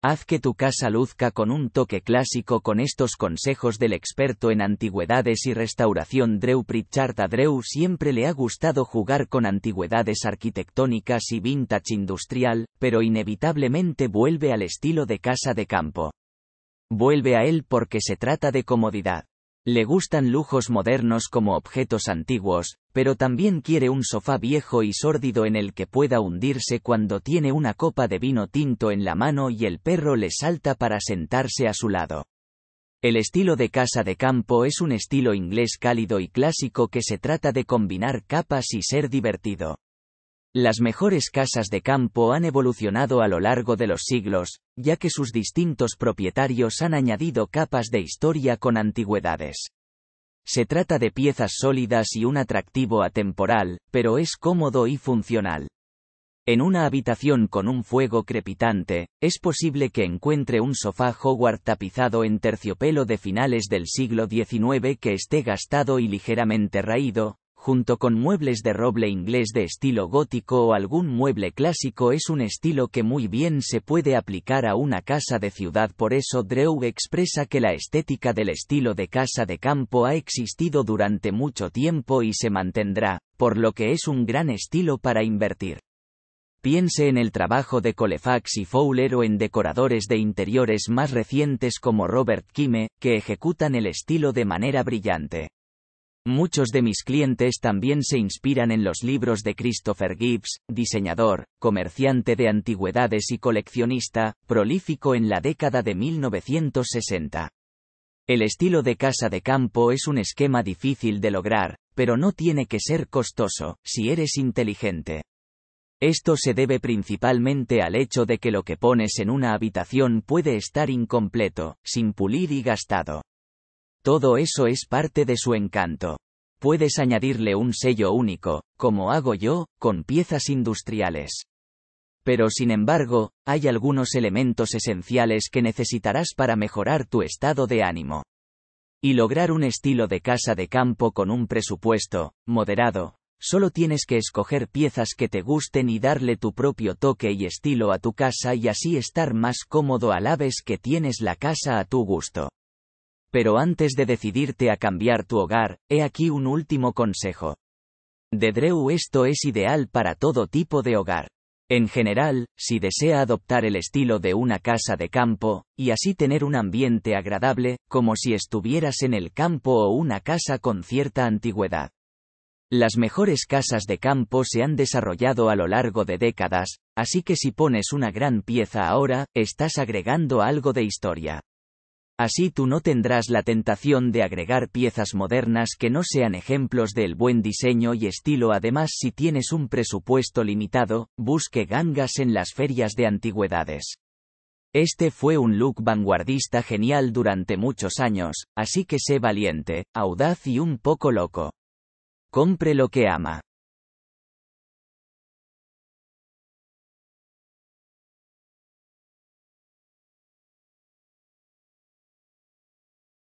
Haz que tu casa luzca con un toque clásico con estos consejos del experto en antigüedades y restauración Drew Pritchard. A Drew siempre le ha gustado jugar con antigüedades arquitectónicas y vintage industrial, pero inevitablemente vuelve al estilo de casa de campo. Vuelve a él porque se trata de comodidad. Le gustan lujos modernos como objetos antiguos, pero también quiere un sofá viejo y sórdido en el que pueda hundirse cuando tiene una copa de vino tinto en la mano y el perro le salta para sentarse a su lado. El estilo de casa de campo es un estilo inglés cálido y clásico que se trata de combinar capas y ser divertido. Las mejores casas de campo han evolucionado a lo largo de los siglos, ya que sus distintos propietarios han añadido capas de historia con antigüedades. Se trata de piezas sólidas y un atractivo atemporal, pero es cómodo y funcional. En una habitación con un fuego crepitante, es posible que encuentre un sofá Howard tapizado en terciopelo de finales del siglo XIX que esté gastado y ligeramente raído, junto con muebles de roble inglés de estilo gótico o algún mueble clásico es un estilo que muy bien se puede aplicar a una casa de ciudad por eso Drew expresa que la estética del estilo de casa de campo ha existido durante mucho tiempo y se mantendrá, por lo que es un gran estilo para invertir. Piense en el trabajo de Colefax y Fowler o en decoradores de interiores más recientes como Robert Kime, que ejecutan el estilo de manera brillante. Muchos de mis clientes también se inspiran en los libros de Christopher Gibbs, diseñador, comerciante de antigüedades y coleccionista, prolífico en la década de 1960. El estilo de casa de campo es un esquema difícil de lograr, pero no tiene que ser costoso, si eres inteligente. Esto se debe principalmente al hecho de que lo que pones en una habitación puede estar incompleto, sin pulir y gastado. Todo eso es parte de su encanto. Puedes añadirle un sello único, como hago yo, con piezas industriales. Pero sin embargo, hay algunos elementos esenciales que necesitarás para mejorar tu estado de ánimo. Y lograr un estilo de casa de campo con un presupuesto, moderado, solo tienes que escoger piezas que te gusten y darle tu propio toque y estilo a tu casa y así estar más cómodo a la vez que tienes la casa a tu gusto. Pero antes de decidirte a cambiar tu hogar, he aquí un último consejo. De Drew esto es ideal para todo tipo de hogar. En general, si desea adoptar el estilo de una casa de campo, y así tener un ambiente agradable, como si estuvieras en el campo o una casa con cierta antigüedad. Las mejores casas de campo se han desarrollado a lo largo de décadas, así que si pones una gran pieza ahora, estás agregando algo de historia. Así tú no tendrás la tentación de agregar piezas modernas que no sean ejemplos del buen diseño y estilo. Además, si tienes un presupuesto limitado, busque gangas en las ferias de antigüedades. Este fue un look vanguardista genial durante muchos años, así que sé valiente, audaz y un poco loco. Compre lo que ama.